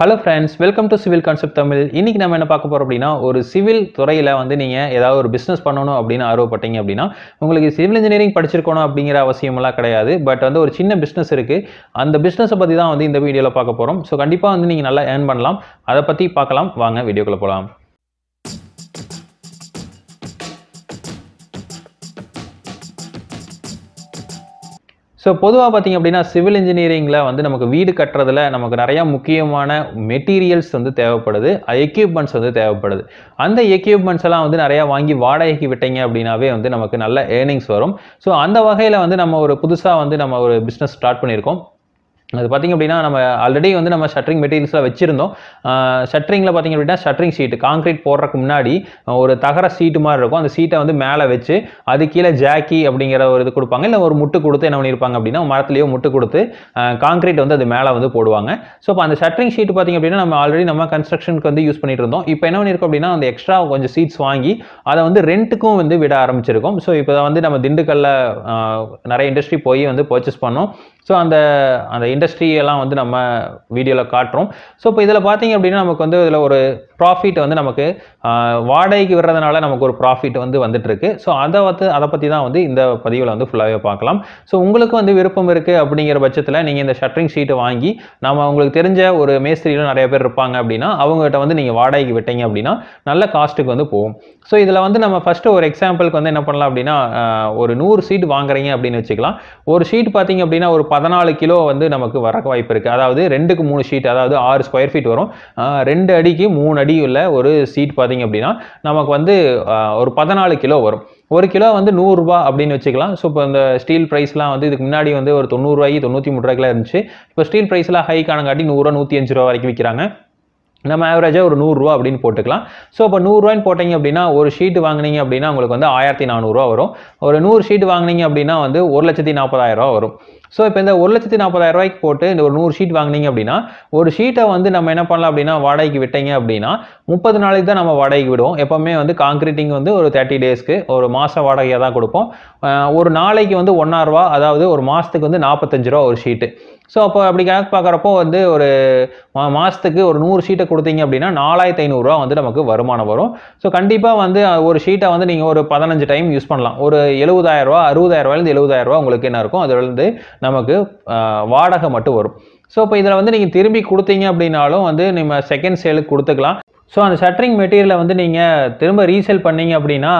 hello friends welcome to civil concept Tamil இன்றைக்கி நம்ம என்ன பார்க்க போகிறோம் அப்படின்னா ஒரு சிவில் துறையில் வந்து நீங்கள் ஏதாவது ஒரு பிஸ்னஸ் பண்ணணும் அப்படின்னு ஆர்வப்பட்டீங்க அப்படின்னா உங்களுக்கு சிவில் இன்ஜினியரிங் படிச்சிருக்கணும் அப்படிங்கிற அவசியமெல்லாம் கிடையாது பட் வந்து ஒரு சின்ன பிஸ்னஸ் இருக்குது அந்த பிஸ்னஸை பற்றி தான் வந்து இந்த வீடியோவில் பார்க்க போகிறோம் ஸோ கண்டிப்பாக வந்து நீங்கள் நல்லா ஏர்ன் பண்ணலாம் அதை பற்றி பார்க்கலாம் வாங்க வீடியோக்குள்ளே போகலாம் ஸோ பொதுவாக பார்த்திங்க அப்படின்னா சிவில் இன்ஜினியரிங்கில் வந்து நமக்கு வீடு கட்டுறதுல நமக்கு நிறையா முக்கியமான மெட்டீரியல்ஸ் வந்து தேவைப்படுது எக்யூப்மெண்ட்ஸ் வந்து தேவைப்படுது அந்த எக்யூப்மெண்ட்ஸ் எல்லாம் வந்து நிறையா வாங்கி வாடகைக்கு விட்டீங்க அப்படின்னாவே வந்து நமக்கு நல்ல ஏர்னிங்ஸ் வரும் ஸோ அந்த வகையில் வந்து நம்ம ஒரு புதுசாக வந்து நம்ம ஒரு பிஸ்னஸ் ஸ்டார்ட் பண்ணியிருக்கோம் அது பார்த்திங்க அப்படின்னா நம்ம ஆல்ரெடி வந்து நம்ம ஷட்ரிங் மெட்டீரியல்ஸில் வச்சுருந்தோம் ஷட்ரிங்கில் பார்த்திங்க அப்படின்னா ஷட்ரிங் சீட்டு காங்கிரீட் போடுறதுக்கு முன்னாடி ஒரு தகர சீட்டு மாதிரி இருக்கும் அந்த சீட்டை வந்து மேலே வச்சு அது கீழே ஜாக்கி அப்படிங்கிற ஒரு இது கொடுப்பாங்க இல்லை ஒரு முட்டு கொடுத்து என்ன பண்ணியிருப்பாங்க அப்படின்னா மரத்துலேயோ முட்டு கொடுத்து காங்கிரீட் வந்து அது மேலே வந்து போடுவாங்க ஸோ இப்போ அந்த ஷட்ரிங் ஷீட் பார்த்திங்க அப்படின்னா நம்ம ஆல்ரெடி நம்ம கன்ஸ்ட்ரக்ஷனுக்கு வந்து யூஸ் பண்ணிட்டு இருந்தோம் இப்போ என்ன பண்ணியிருக்கோம் அப்படின்னா அந்த எக்ஸ்ட்ரா கொஞ்சம் சீட்ஸ் வாங்கி அதை வந்து ரெண்ட்டுக்கும் வந்து விட ஆரம்பிச்சிருக்கோம் ஸோ இப்போ வந்து நம்ம திண்டுக்கல்லில் நிறைய இண்டஸ்ட்ரி போய் வந்து பர்ச்சேஸ் பண்ணோம் ஸோ அந்த அந்த இண்டஸ்ட்ரியெல்லாம் வந்து நம்ம வீடியோவில் காட்டுறோம் ஸோ இப்போ இதில் பார்த்தீங்க அப்படின்னா நமக்கு வந்து இதில் ஒரு ப்ராஃபிட் வந்து நமக்கு வாடகைக்கு விடுறதுனால நமக்கு ஒரு ப்ராஃபிட் வந்து வந்துட்டுருக்கு ஸோ அதை வந்து அதை பற்றி தான் வந்து இந்த பதிவில் வந்து ஃபுல்லாகவே பார்க்கலாம் ஸோ உங்களுக்கு வந்து விருப்பம் இருக்குது அப்படிங்கிற பட்சத்தில் நீங்கள் இந்த ஷட்டரிங் ஷீட்டை வாங்கி நம்ம உங்களுக்கு தெரிஞ்ச ஒரு மேஸ்திரியில் நிறைய பேர் இருப்பாங்க அப்படின்னா அவங்ககிட்ட வந்து நீங்கள் வாடகைக்கு விட்டீங்க அப்படின்னா நல்ல காஸ்ட்டுக்கு வந்து போகும் ஸோ இதில் வந்து நம்ம ஃபஸ்ட்டு ஒரு எக்ஸாம்பிளுக்கு வந்து என்ன பண்ணலாம் அப்படின்னா ஒரு நூறு ஷீட் வாங்குறீங்க அப்படின்னு வச்சுக்கலாம் ஒரு ஷீட் பார்த்தீங்க அப்படின்னா ஒரு பதினாலு கிலோ வந்து நமக்கு வர வாய்ப்பு இருக்குது அதாவது ரெண்டுக்கு மூணு ஷீட் அதாவது ஆறு ஸ்கொயர் ஃபீட் வரும் ரெண்டு அடிக்கு மூணு அடி அடியுள்ள ஒரு சீட் பார்த்திங்க அப்படின்னா நமக்கு வந்து ஒரு பதினாலு கிலோ வரும் ஒரு கிலோ வந்து நூறுரூபா அப்படின்னு வச்சுக்கலாம் ஸோ இப்போ இந்த ஸ்டீல் ப்ரைஸ்லாம் வந்து இதுக்கு முன்னாடி வந்து ஒரு தொண்ணூறுரூவாய்க்கு தொண்ணூற்றி மூணு ரூபாய்க்குலாம் இருந்துச்சு இப்போ ஸ்டீல் ப்ரைஸ்லாம் ஹைக்கானங்காட்டி நூறுரூவா நூற்றி அஞ்சு ரூபா வரைக்கும் விற்கிறாங்க நம்ம ஆவரேஜாக ஒரு நூறுரூவா அப்படின்னு போட்டுக்கலாம் ஸோ இப்போ நூறுரூவான்னு போட்டிங்க அப்படின்னா ஒரு ஷீட்டு வாங்கினீங்க அப்படின்னா உங்களுக்கு வந்து ஆயிரத்தி நானூறுரூவா வரும் ஒரு நூறு ஷீட் வாங்கினீங்க அப்படின்னா வந்து ஒரு லட்சத்தி நாற்பதாயிரரூவா வரும் ஸோ இப்போ இந்த ஒரு லட்சத்தி நாற்பதாயிரரூவாய்க்கு போட்டு இந்த ஒரு நூறு ஷீட் வாங்கினீங்க அப்படின்னா ஒரு ஷீட்டை வந்து நம்ம என்ன பண்ணலாம் அப்படின்னா வாடகைக்கு விட்டீங்க அப்படின்னா முப்பது நாளைக்கு தான் நம்ம வாடகைக்கு விடுவோம் எப்போவுமே வந்து காங்கிரீட்டிங் வந்து ஒரு தேர்ட்டி டேஸ்க்கு ஒரு மாத வாடகையாக தான் கொடுப்போம் ஒரு நாளைக்கு வந்து ஒன்றாயிரரூவா அதாவது ஒரு மாதத்துக்கு வந்து நாற்பத்தஞ்சு ரூபா ஒரு ஷீட்டு ஸோ அப்போ அப்படி கணக்கு பார்க்குறப்போ வந்து ஒரு மா மாதத்துக்கு ஒரு நூறு ஷீட்டை கொடுத்தீங்க அப்படின்னா நாலாயிரத்து ஐநூறுரூவா வந்து நமக்கு வருமானம் வரும் ஸோ கண்டிப்பாக வந்து ஒரு ஷீட்டை வந்து நீங்கள் ஒரு பதினஞ்சு டைம் யூஸ் பண்ணலாம் ஒரு எழுபதாயிரரூவா அறுபதாயிரரூவாயிலேருந்து எழுபதாயிரரூவா உங்களுக்கு என்ன இருக்கும் அதுலேருந்து நமக்கு வாடகை மட்டும் வரும் ஸோ இப்போ இதில் வந்து நீங்கள் திரும்பி கொடுத்தீங்க அப்படின்னாலும் வந்து நம்ம செகண்ட் சேலுக்கு கொடுத்துக்கலாம் ஸோ அந்த ஷட்டரிங் மெட்டீரியலை வந்து நீங்கள் திரும்ப ரீசேல் பண்ணீங்க அப்படின்னா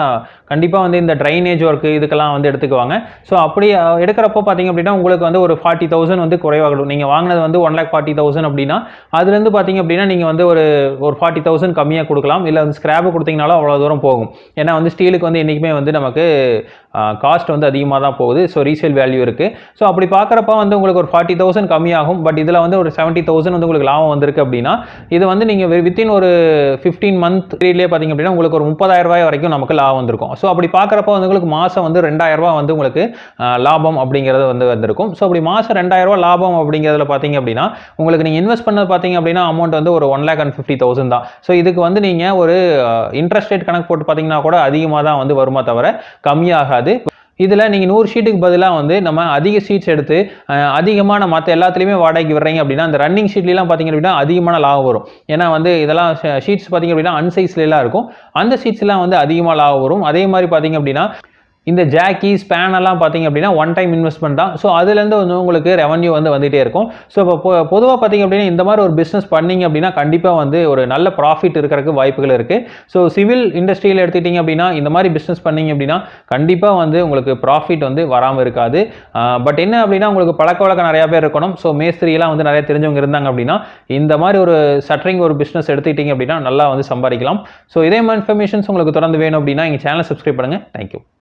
கண்டிப்பாக வந்து இந்த ட்ரைனேஜ் ஒர்க்கு இதுக்கெல்லாம் வந்து எடுத்துக்குவாங்க ஸோ அப்படி எடுக்கிறப்போ பார்த்தீங்க அப்படின்னா உங்களுக்கு வந்து ஒரு ஃபார்ட்டி தௌசண்ட் வந்து குறைவாகிடும் நீங்கள் வாங்கினது வந்து ஒன் லேக் ஃபார்ட்டி தௌசண்ட் அப்படின்னா அதுலேருந்து பார்த்தீங்க அப்படின்னா நீங்கள் வந்து ஒரு ஒரு ஃபார்ட்டி தௌசண்ட் கம்மியாக கொடுக்கலாம் இல்லை வந்து ஸ்க்ராப் கொடுத்தீங்கனாலும் அவ்வளோ தூரம் போகும் ஏன்னா வந்து ஸ்டீலுக்கு வந்து என்றைக்குமே வந்து நமக்கு காஸ்ட் வந்து அதிகமாக தான் போகுது ஸோ ரீசேல் வேல்யூ இருக்குது ஸோ அப்படி பார்க்குறப்ப வந்து உங்களுக்கு ஒரு ஃபார்ட்டி தௌசண்ட் கம்மியாகும் பட் இதில் வந்து ஒரு செவன்ட்டி தௌசண்ட் வந்து உங்களுக்கு லாபம் வந்திருக்கு அப்படின்னா இது வந்து நீங்கள் வித்தின் ஒரு ஃபிஃப்டீன் மந்த் பீரியட்லேயே பார்த்திங்க அப்படின்னா உங்களுக்கு ஒரு முப்பதாயிரம் ரூபாய் வரைக்கும் நமக்கு லாபம் வந்திருக்கும் ஸோ அப்படி பார்க்குறப்ப வந்து உங்களுக்கு மாதம் வந்து ரெண்டாயிரம் ரூபா வந்து உங்களுக்கு லாபம் அப்படிங்கிறது வந்து வந்திருக்கும் ஸோ அப்படி மாதம் ரெண்டாயிரம் ரூபா லாபம் அப்படிங்கிறதுல பார்த்தீங்க அப்படின்னா உங்களுக்கு நீங்கள் இன்வெஸ்ட் பண்ணது பார்த்தீங்க அப்படின்னா அமௌண்ட் வந்து ஒரு one lakh and fifty thousand தான் ஸோ இதுக்கு வந்து நீங்கள் ஒரு இன்ட்ரெஸ்ட் ரேட் கணக்கு போட்டு பார்த்தீங்கன்னா கூட அதிகமாக தான் வந்து வருமா தவிர கம்மியாகாது இதில் நீங்கள் நூறு ஷீட்டுக்கு பதிலாக வந்து நம்ம அதிக ஷீட்ஸ் எடுத்து அதிகமான மற்ற எல்லாத்துலேயுமே வாடகைக்கு விடுறீங்க அப்படின்னா அந்த ரன்னிங் ஷீட்லாம் பார்த்தீங்க அப்படின்னா அதிகமான லாபம் வரும் ஏன்னா வந்து இதெல்லாம் ஷீட்ஸ் பார்த்தீங்க அப்படின்னா அன்சைஸ்லாம் இருக்கும் அந்த ஷீட்ஸ்லாம் வந்து அதிகமாக லாபம் வரும் அதே மாதிரி பார்த்தீங்க அப்படின்னா இந்த ஜாக்கி ஸ்பேன் எல்லாம் பார்த்தீங்க அப்படின்னா ஒன் டைம் இன்வெஸ்ட்மெண்ட் தான் ஸோ அதுலேருந்து வந்து உங்களுக்கு ரெவன்யூ வந்து வந்துகிட்டே இருக்கும் ஸோ இப்போ பொதுவாக பார்த்தீங்க அப்படின்னா இந்த மாதிரி ஒரு பிஸ்னஸ் பண்ணிங்க அப்படின்னா கண்டிப்பாக வந்து ஒரு நல்ல ப்ராஃபிட் இருக்கிறதுக்கு வாய்ப்புகள் இருக்குது ஸோ சிவில் இண்டஸ்ட்ரியில் எடுத்துக்கிட்டிங்க அப்படின்னா இந்த மாதிரி பிஸ்னஸ் பண்ணிங்க அப்படின்னா கண்டிப்பாக வந்து உங்களுக்கு ப்ராஃபிட் வந்து வராமல் இருக்காது பட் என்ன அப்படின்னா உங்களுக்கு பழக்க வழக்கம் நிறையா பேர் இருக்கணும் ஸோ மேஸ்திரியெல்லாம் வந்து நிறைய தெரிஞ்சவங்க இருந்தாங்க அப்படின்னா இந்த மாதிரி ஒரு சட்டரிங் ஒரு பிஸ்னஸ் எடுத்துக்கிட்டிங்க அப்படின்னா நல்லா வந்து சம்பாதிக்கலாம் ஸோ இதே மாதிரி இன்ஃபர்மேஷன்ஸ் உங்களுக்கு தொடர்ந்து வேணும் அப்படின்னா எங்கள் சேனலை சப்ஸ்கிரைப் பண்ணுங்கள் தேங்க்யூ